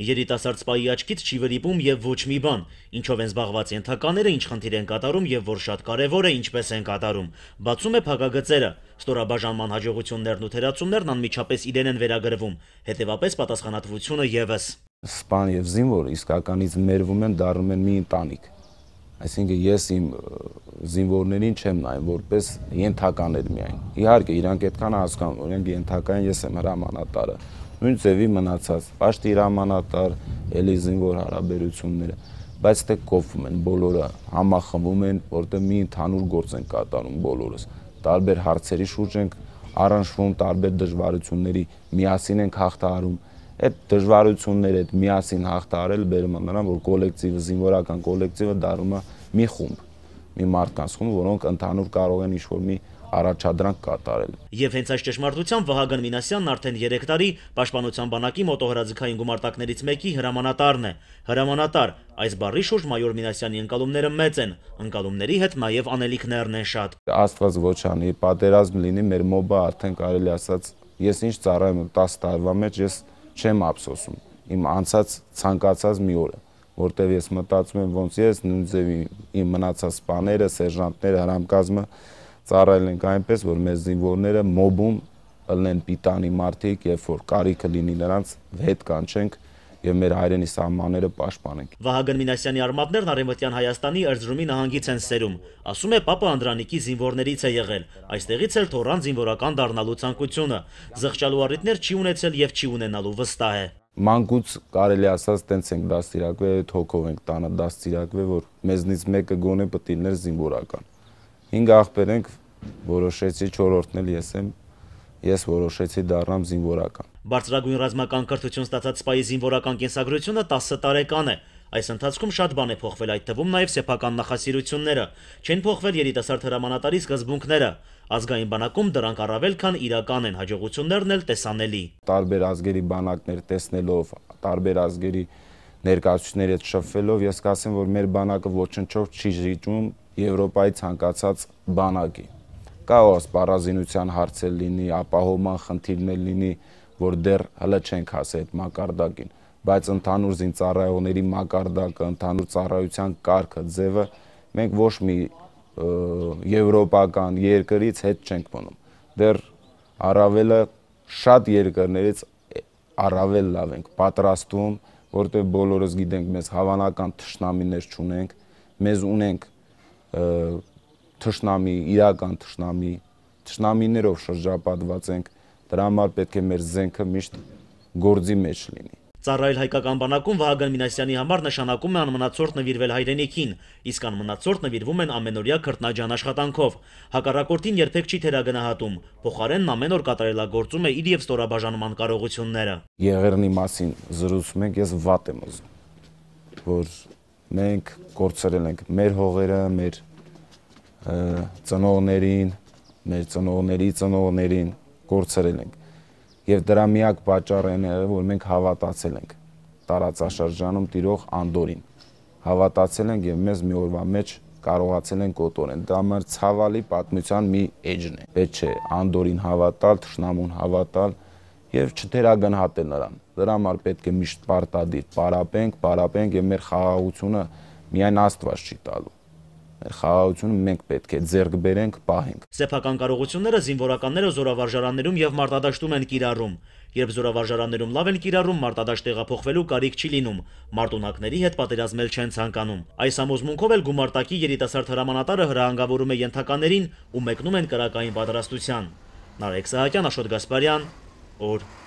Երիտասարդ սպայի աչքից չի վրիպում եւ ոչ մի բան, ինչով են զբաղված ենթակաները, ինչ խնդիր են կատարում եւ որ շատ կարեւոր է ինչպես են կատարում։ Բացում է փակագծերը, ստորաբաժանման հաջողություններն ու թերացումներն անմիջապես իրեն են վերագրվում, հետեւապես պատասխանատվությունը եւս։ Սպան եւ զինվոր իսկականից մերվում են, դառնում են մի ընտանիք Այսինքն ես իմ զինվորներին չեմ նայում որպես ենթականեր միայն։ Իհարկե, իրանք այդքան հասկանում, իրենք ենթակային ես եմ հրամանատարը։ Նույն ձևի մնացած աշտի հրամանատար, էլի զինվոր հարաբերությունները, բայց թե դե կոփում են բոլորը, համախմբում են, որտեղ մի ընդհանուր գործ են կատարում բոլորս։ Տարբեր հարցերի շուրջ ենք առանջվում, տարբեր դժվարությունների միասին ենք հաղթահարում այդ դժվարությունները այդ միասին հաղթարել բերում է նրան, որ կոլեկտիվը, զինվորական կոլեկտիվը դառնում է մի խումբ, մի մարդկանց խումբ, որոնք ընդհանուր կարող են ինչ-որ մի առաջադրանք կատարել։ Եվ հենց այս ճշմարտությամբ Վահագն Մինասյանն արդեն 3 տարի Պաշտպանության բանակի մոտոհրաձգային գումարտակներից մեկի հրամանատարն է։ Հրամանատար այս բառի շուրջ մայոր Մինասյանի ընկալումները մեծ են, ընկալումների հետ նաև անելիքներն են շատ։ Աստված ոչ անի, պատերազմ լինի, մեր մոբը արդեն կարելի ասած ես ինչ ծառայում եմ 10 տարվա մեջ, ես չեմ ափսոսում իմ անցած ցանկացած մի օրը որտեվ ես մտածում եմ ոնց ես նույն ձևի իմ մնացած սպաները, սերժանտները, հրամկազմը ծառայել ենք այնպես, որ մեր զինվորները մոբում ըլնեն պիտանի մարդիկ, երբ որ կարիքը լինի նրանց հետ կանչենք եւ մեր հայրենի սահմանները պաշտպանենք։ Վահագն Մինասյանի արմատներն Արևմտյան Հայաստանի Էրզրումի նահանգից են սերում։ Ասում է Պապա Անդրանիկի զինվորներից է եղել։ Այստեղից էլ թորան զինվորական դառնալու ցանկությունը։ Զղջալու առիթներ չի ունեցել եւ չի ունենալու վստահ է։ Մանկուց կարելի ասած տենց ենք դաստիարակվել, այդ հոգով ենք տանը դաստիարակվել, որ մեզնից մեկը գոնե պետք է լիներ զինվորական։ 5 ախպեր ենք, որոշեցի 4-րդն էլ ես եմ, ես որոշեցի դառնամ զինվորական։ Բարձրագույն ռազմական կրթություն ստացած սպայի զինվորական կենսագրությունը 10 տարեկան է։ Այս ընթացքում շատ բան է փոխվել, այդ թվում նաև սեփական նախասիրությունները, չեն փոխվել երիտասարդ հրամանատարի սկզբունքները։ Ազգային բանակում դրանք առավել քան իրական են, հաջողություններն էլ տեսանելի։ Տարբեր ազգերի բանակներ տեսնելով, տարբեր ազգերի ներկայացուցիչների հետ շփվելով, ես կասեմ, որ մեր բանակը ոչնչով չի ժիջում Եվրոպայից հանկացած բանակի։ Կա սպառազինության հարցեր լինի, ապահովման խնդիրներ լինի, որ դեռ հələ չենք հասի այդ մակարդակին, բայց ընդհանուր զինծառայողների մակարդակը, ընդհանուր ծառայության կարգը, ձևը մենք ոչ մի եվրոպական երկրից հետ չենք մնում։ Դեռ առավելը շատ երկրներից առավել լավ ենք պատրաստվում, որտեղ բոլորս գիտենք մեզ հավանական ճշնամիներ չունենք, մեզ ունենք ճշնամի, իրական ճշնամի, ճշնամիներով շրջապատված ենք, Դրա համար պետք է մեր զենքը միշտ գործի մեջ լինի։ Ծառայել հայկական բանակում Վահագն Մինասյանի համար նշանակում է անմնացորդ նվիրվել հայրենիքին, իսկ անմնացորդ նվիրվում են ամենօրյա քրտնաջան աշխատանքով։ Հակառակորդին երբեք չի թերագնահատում, փոխարենն ամեն օր կատարելագործում է իր եւ ստորաբաժանման կարողությունները։ Եղերնի մասին զրուցում ենք, ես վատ եմ ուզում, որ մենք կորցրել ենք մեր հողերը, մեր ծնողներին, մեր ծնողների ծնողներին, կորցրել ենք։ Եվ դրա միակ պատճառը այն եղել, որ մենք հավատացել ենք տարածաշրջանում տիրող անդորին։ Հավատացել ենք եւ մեզ մի օրվա մեջ կարողացել են կոտորեն։ Դա մեր ցավալի պատմության մի էջն է։ Պետք չէ անդորին հավատալ, ճշնամուն հավատալ եւ չթերագնահատել նրան։ Դրա համար պետք է միշտ պարտադիր, պարապենք, պարապենք եւ մեր խաղաղությունը միայն Աստված չի տալու մեր խաղաղությունը մենք պետք է ձեռք բերենք, պահենք։ Սեփական կարողությունները զինվորականները զորավարժարաններում եւ մարտադաշտում են կիրառում։ Երբ զորավարժարաններում լավ են կիրառում, մարտադաշտ տեղափոխվելու կարիք չի լինում։ Մարտունակների հետ պատերազմել չեն ցանկանում։ Այս համոզմունքով էլ գումարտակի երիտասարդ հրամանատարը հրահանգավորում է ենթականերին ու մեկնում են կրակային պատրաստության։ Նարեկ Սահակյան, Աշոտ Գասպարյան, օր 24